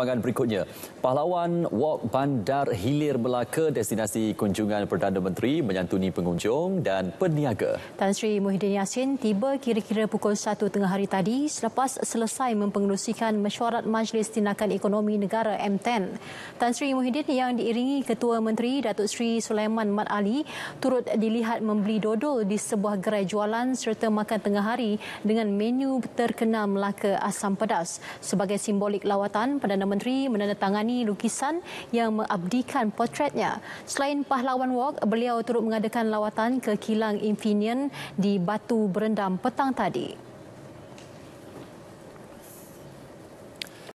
Pagan berikutnya, pahlawan Walk Bandar Hilir Melaka destinasi kunjungan Perdana Menteri menyantuni pengunjung dan peniaga. Tan Sri Muhyiddin Yassin tiba kira-kira pukul 1 tengah hari tadi selepas selesai mempengerusikan mesyuarat Majlis Tindakan Ekonomi Negara M10. Tan Sri Muhyiddin yang diiringi Ketua Menteri Datuk Sri Sulaiman Mat Ali turut dilihat membeli dodol di sebuah gerai jualan serta makan tengah hari dengan menu terkenal Melaka Asam Pedas. Sebagai simbolik lawatan, Perdana Menteri menandatangani lukisan yang mengabdikan potretnya. Selain pahlawan walk, beliau turut mengadakan lawatan ke kilang Infineon di Batu Berendam petang tadi.